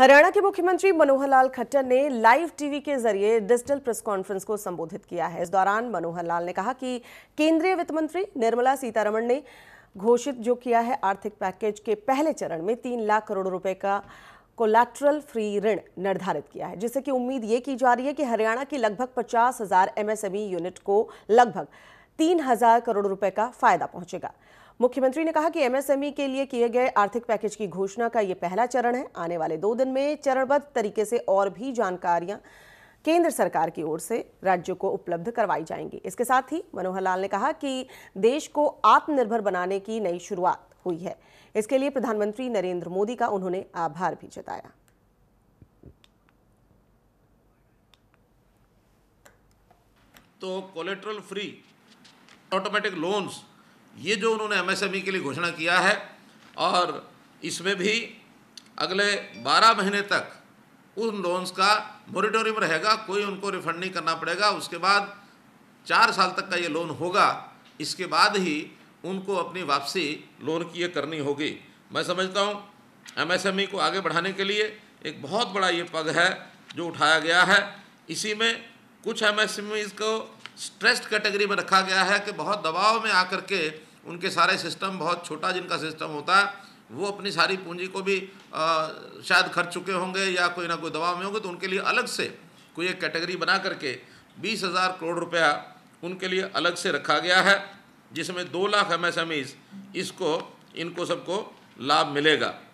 हरियाणा के मुख्यमंत्री मनोहर लाल खट्टर ने लाइव टीवी के जरिए डिजिटल प्रेस कॉन्फ्रेंस को संबोधित किया है इस दौरान मनोहर लाल ने कहा कि केंद्रीय वित्त मंत्री निर्मला सीतारमण ने घोषित जो किया है आर्थिक पैकेज के पहले चरण में तीन लाख करोड़ रुपए का कोलैटरल फ्री ऋण निर्धारित किया है जिससे कि उम्मीद ये की जा रही है कि हरियाणा की लगभग पचास हजार एमएसएमई यूनिट e को लगभग तीन हजार करोड़ रुपए का फायदा पहुंचेगा मुख्यमंत्री ने कहा कि एमएसएमई के लिए किए गए आर्थिक पैकेज की घोषणा का यह पहला चरण है आने वाले दो दिन में चरणबद्ध तरीके से और भी जानकारियां केंद्र सरकार की ओर से राज्यों को उपलब्ध करवाई जाएंगी इसके साथ ही मनोहर लाल ने कहा कि देश को आत्मनिर्भर बनाने की नई शुरुआत हुई है इसके लिए प्रधानमंत्री नरेंद्र मोदी का उन्होंने आभार भी जताया तो कोलेट्रल फ्री ऑटोमेटिक लोन्स ये जो उन्होंने एमएसएमई e के लिए घोषणा किया है और इसमें भी अगले 12 महीने तक उन लोन्स का मोरिटोरियम रहेगा कोई उनको रिफंड नहीं करना पड़ेगा उसके बाद चार साल तक का ये लोन होगा इसके बाद ही उनको अपनी वापसी लोन की ये करनी होगी मैं समझता हूँ एमएसएमई e को आगे बढ़ाने के लिए एक बहुत बड़ा ये पग है जो उठाया गया है इसी में कुछ एम को स्ट्रेस्ड कैटेगरी में रखा गया है कि बहुत दबाव में आकर के उनके सारे सिस्टम बहुत छोटा जिनका सिस्टम होता है वो अपनी सारी पूंजी को भी आ, शायद खर्च चुके होंगे या कोई ना कोई दबाव में होंगे तो उनके लिए अलग से कोई एक कैटेगरी बना करके बीस हज़ार करोड़ रुपया उनके लिए अलग से रखा गया है जिसमें दो लाख एम इसको इनको सबको लाभ मिलेगा